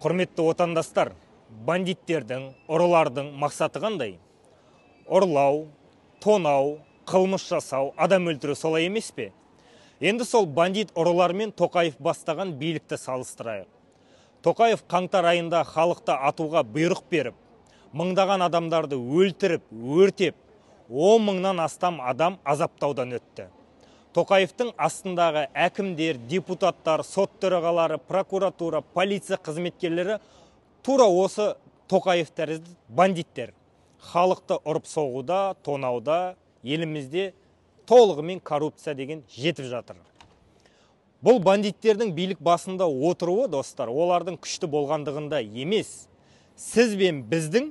құрметті отандастар бандиттердің ұрылардың мақсаты қандай ұрлау тонау қылмыс жасау адам өлтіру солай емес пе енді сол бандит ұрылармен тоқаев бастаған билікті салыстырайық тоқаев қаңтар айында халықты атуға бұйрық беріп мыңдаған адамдарды өлтіріп өртеп он мыңнан астам адам азаптаудан өтті тоқаевтың астындағы әкімдер депутаттар сот төрағалары прокуратура полиция қызметкерлері тура осы тоқаев тәрізді бандиттер халықты ұрып соғуда тонауда елімізде толығымен коррупция деген жетіп жатыр бұл бандиттердің билік басында отыруы достар олардың күшті болғандығында емес сіз бен біздің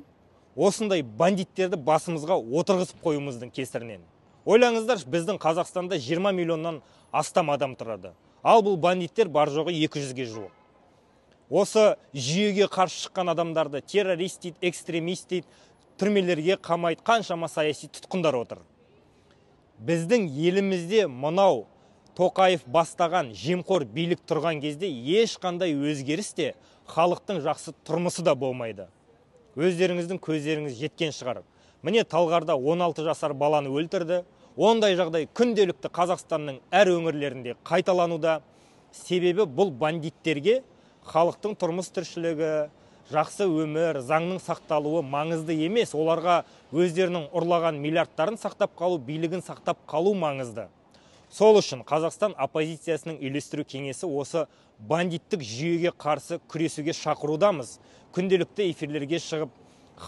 осындай бандиттерді басымызға отырғысып қоюымыздың кесірінен ойлаңыздар біздің қазақстанда 20 миллионнан астам адам тұрады ал бұл бандиттер бар жоғы 200-ге жуық осы жүйеге қарсы шыққан адамдарды террорист дейді экстремист дейді түрмелерге қамайды қаншама саяси тұтқындар отыр біздің елімізде мынау тоқаев бастаған жемқор билік тұрған кезде ешқандай өзгеріс те халықтың жақсы тұрмысы да болмайды өздеріңіздің көздеріңіз жеткен шығар міне талғарда 16 жасар баланы өлтірді ондай жағдай күнделікті қазақстанның әр өңірлерінде қайталануда себебі бұл бандиттерге халықтың тұрмыс тіршілігі жақсы өмір заңның сақталуы маңызды емес оларға өздерінің ұрлаған миллиардтарын сақтап қалу билігін сақтап қалу маңызды сол үшін қазақстан оппозициясының үйлестіру кеңесі осы бандиттік жүйеге қарсы күресуге шақырудамыз күнделікті эфирлерге шығып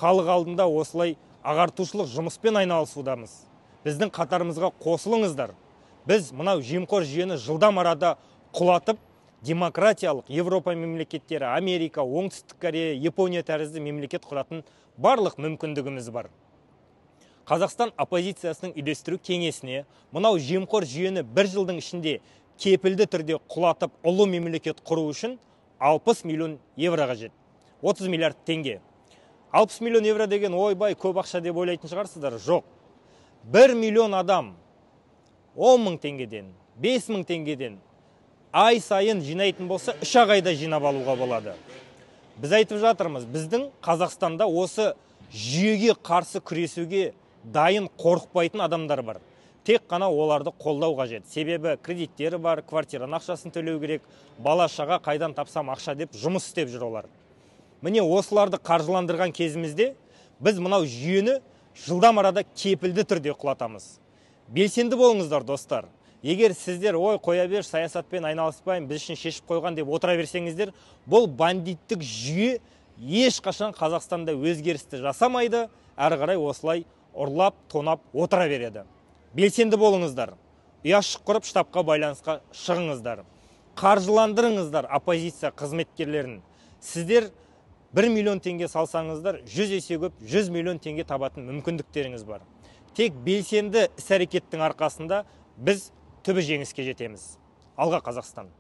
халық алдында осылай ағартушылық жұмыспен айналысудамыз біздің қатарымызға қосылыңыздар біз мынау жемқор жүйені жылдам арада құлатып демократиялық еуропа мемлекеттері америка оңтүстік корея япония тәрізді мемлекет құратын барлық мүмкіндігіміз бар қазақстан оппозициясының үйлестіру кеңесіне мынау жемқор жүйені бір жылдың ішінде кепілді түрде құлатып ұлы мемлекет құру үшін 60 миллион евро қажет 30 миллиард теңге 60 миллион евро деген ойбай көп ақша деп ойлайтын шығарсыздар жоқ 1 миллион адам 10 мың теңгеден 5 мың теңгеден ай сайын жинайтын болса үш ақ айда жинап алуға болады біз айтып жатырмыз біздің қазақстанда осы жүйеге қарсы күресуге дайын қорықпайтын адамдар бар тек қана оларды қолдау қажет себебі кредиттері бар квартираның ақшасын төлеу керек бала шаға қайдан тапсам ақша деп жұмыс істеп жүр олар міне осыларды қаржыландырған кезімізде біз мынау жүйені жылдам арада кепілді түрде құлатамыз белсенді болыңыздар достар егер сіздер ой қоя бер саясатпен айналыспаймын біз үшін шешіп қойған деп отыра берсеңіздер бұл бандиттік жүйе ешқашан қазақстанда өзгерісті жасамайды әрі осылай ұрлап тонап отыра береді белсенді болыңыздар ұяшық құрып штабқа байланысқа шығыңыздар қаржыландырыңыздар оппозиция қызметкерлерін сіздер бір миллион теңге салсаңыздар жүз есе көп жүз миллион теңге табатын мүмкіндіктеріңіз бар тек белсенді іс әрекеттің арқасында біз түбі жеңіске жетеміз алға қазақстан